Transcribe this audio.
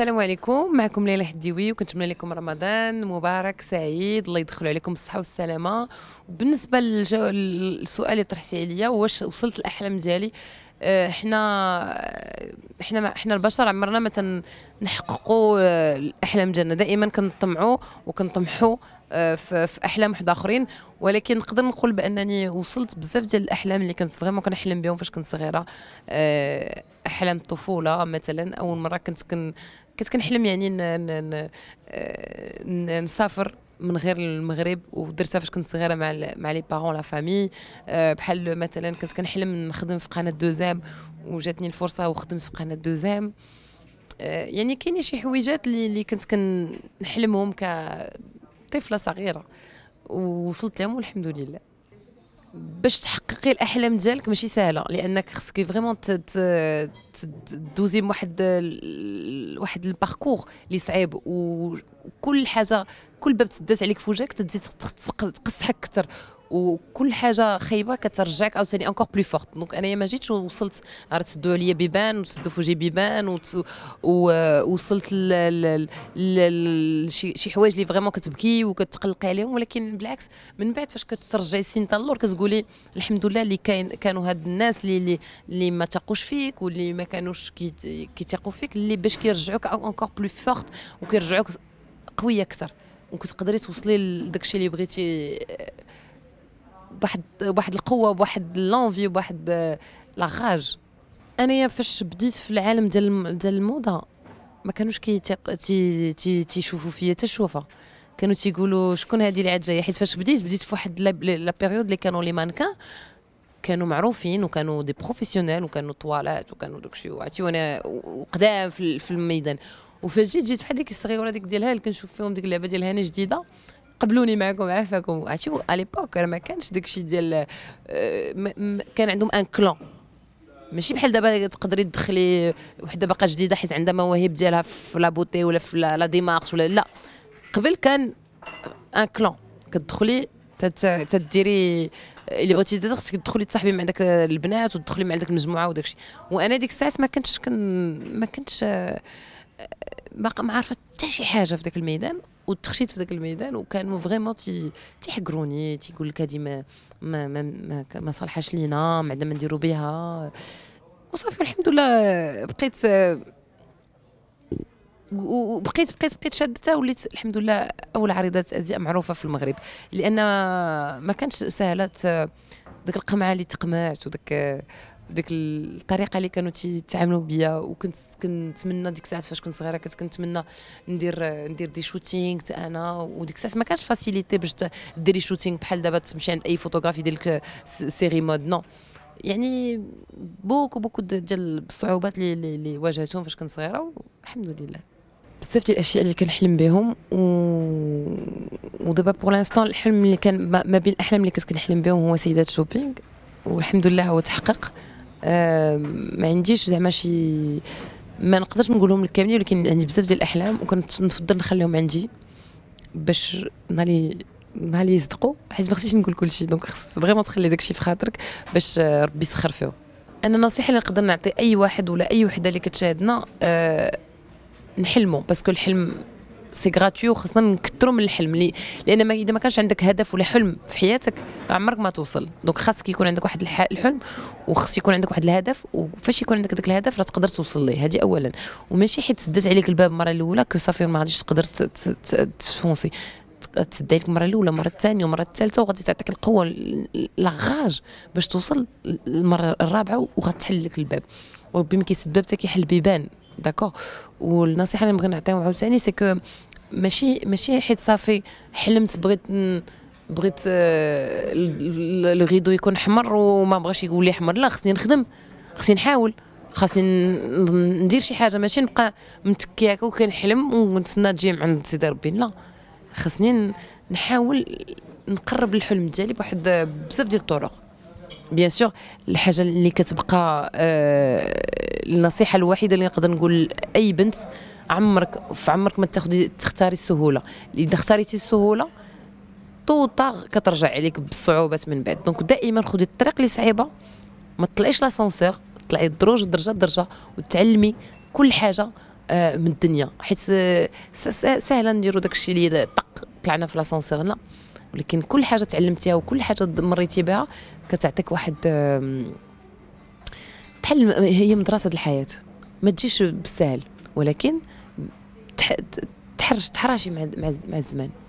السلام عليكم معكم ليلى حديوي وكنتمنى لكم رمضان مبارك سعيد الله يدخل عليكم بالصحه والسلامه بالنسبه للسؤال اللي طرحتي عليا واش وصلت الاحلام ديالي احنا آه، احنا آه، احنا البشر عمرنا ما تنحققوا آه، الاحلام ديالنا دائما كنطمعوا وكنطمحوا آه، في احلام واحد اخرين ولكن نقدر نقول بانني وصلت بزاف ديال الاحلام اللي كنت فريمون كنحلم بهم فاش كنت صغيره آه، احلام الطفوله مثلا اول مره كنت كن كنت كنحلم يعني آه، نسافر من غير المغرب ودرتها فاش كنت صغيره مع مع لي بارون لا فامي بحال مثلا كنت كنحلم نخدم في قناه دوزام وجاتني الفرصه وخدمت في قناه دوزام يعني كاينين شي حويجات اللي كنت كنحلمهم ك طفله صغيره ووصلت لهم والحمد لله باش تحققي الاحلام ديالك ماشي سهله لانك خصك فريمون تدوزي واحد واحد الباركور اللي صعيب وكل حاجه كل باب تدات عليك في وجهك تزيد تقصحك اكثر وكل حاجه خايبه كترجعك عاوتاني انكور بلو فورت دونك انايا ما جيتش ووصلت عرفت سدوا عليا بيبان وسدوا فوجي بيبان ووصلت ل... شي حوايج اللي فريمون كتبكي وكتقلقي عليهم ولكن بالعكس من بعد فاش كترجعي سين اللور كتقولي الحمد لله اللي كاين كانوا هاد الناس اللي اللي ما تاقوش فيك واللي ما كانوش كيتيقوا فيك اللي باش كيرجعوك انكور بلو فورت وكيرجعوك قويه اكثر وكتقدري توصلي لداكشي اللي بغيتي بواحد بواحد القوه بواحد لونفي بواحد لا غاج انايا فاش بديت في العالم ديال ديال الموضه ما كانوش كي تي تي تيشوفوا فيا حتى شوفه كانوا تيقولوا شكون هذه اللي عاد جايه حيت فاش بديت بديت في واحد لا بيريود اللي كانوا لي مانكان كانوا معروفين وكانوا دي بروفيسيونيل وكانوا طوالات وكانوا داكشي وعرفتي وانا قدام في الميدان وفاش جيت جيت بحال ديك الصغيره ديك ديال هال كنشوف فيهم ديك اللعبه ديال هاني جديده قبلوني معكم عافاكم عرفتي ليبوك راه ما كانش داكشي ديال آه، كان عندهم ان كلون ماشي بحال دابا تقدري تدخلي وحده باقا جديده حيت عندها مواهب ديالها في لابوتي ولا في لا ديمارش ولا لا قبل كان ان كلون كتدخلي تديري اللي بغيتي دير خصك تدخلي تصاحبي مع داك البنات وتدخلي مع داك المجموعه وداك الشيء وانا ديك الساعات ما كنتش كن ما كنتش آه، باقا ما عارفه حتى شي حاجه في داك الميدان وتخشيت في ذاك الميدان وكانوا فريمون تي تيحقروني تيقول لك هذه ما ما ما ما, ما صالحاش لينا ما عندنا ما نديرو بها وصافي الحمد لله بقيت وبقيت بقيت بقيت شاده حتى وليت الحمد لله اول عريضه ازياء معروفه في المغرب لان ما كانش سهله ذاك القمعه اللي تقمعت وذاك ديك الطريقه اللي كانوا تيتعاملوا بيا وكنت كنتمنى ديك الساعات فاش كنت صغيره كنت كنتمنى ندير ندير دي شوتينغ انا وديك الساعات ما كانش فاسيليتي باش ديري شوتينغ بحال دابا تمشي عند اي فوتوغرافي ديالك سيري مود نو يعني بوكو بوكو ديال الصعوبات اللي اللي واجهتهم فاش كنت صغيره والحمد لله بزاف ديال الاشياء اللي كنحلم بهم و... ودابا بور لانستون الحلم اللي كان ما بين الاحلام اللي كنت كنحلم بهم هو سيدات شوبينغ والحمد لله هو تحقق ما عنديش زعما شي ما نقدرش نقولهم لك كاملين ولكن عندي بزاف ديال الاحلام وكنت نفضل نخليهم عندي باش نالي نهار يصدقوا حيت ما خصنيش نقول كلشي دونك خص فريمون تخلي داكشي في خاطرك باش ربي يسخر فيه انا النصيحه اللي نقدر نعطي اي واحد ولا اي وحده اللي كتشاهدنا أه نحلموا باسكو الحلم سي غراتوي وخصنا نكثروا من الحلم لان ما اذا ما كانش عندك هدف ولا حلم في حياتك عمرك ما توصل دونك خاصك يكون عندك واحد الحلم وخص يكون عندك واحد الهدف وفاش يكون عندك ذاك الهدف راه تقدر توصل ليه هذه اولا وماشي حيت سدات عليك الباب المره الاولى كو صافي ما غاديش تقدر تفونسي تسد عليك المره الاولى المره الثانيه والمره الثالثه وغادي تعطيك القوه لاغاج باش توصل المره الرابعه وغتحل لك الباب وربي كيسد باب حتى كيحل بيبان داكوغ والنصيحه اللي نبغي نعطيهم عاوتاني سي كو ماشي ماشي حيت صافي حلمت بغيت بغيت الغيدو يكون حمر وما بغاش يقول لي حمر لا خصني نخدم خصني نحاول خاصني ندير شي حاجه ماشي نبقى متكي هكا وكنحلم ونتسنى تجي من عند سيدي ربي لا خاصني نحاول نقرب الحلم ديالي بواحد بزاف ديال الطرق بيان سور الحاجه اللي كتبقى آه النصيحه الوحيده اللي نقدر نقول اي بنت عمرك في عمرك ما تاخذي تختاري السهوله اذا اختاريتي السهوله تو طاغ كترجع عليك بالصعوبات من بعد دونك دائما خدي الطريق اللي صعيبه ما تطلعيش لاسونسور طلعي الدروج درجه درجه وتعلمي كل حاجه آه من الدنيا حيت آه، سهله نديرو داكشي اللي طق طلعنا في لاسونسور لا ولكن كل حاجه تعلمتيها وكل حاجه مريتي بها كتعطيك واحد بحال هي مدرسه الحياه ما تجيش بالسهل ولكن تحرش تحرشي مع مع الزمان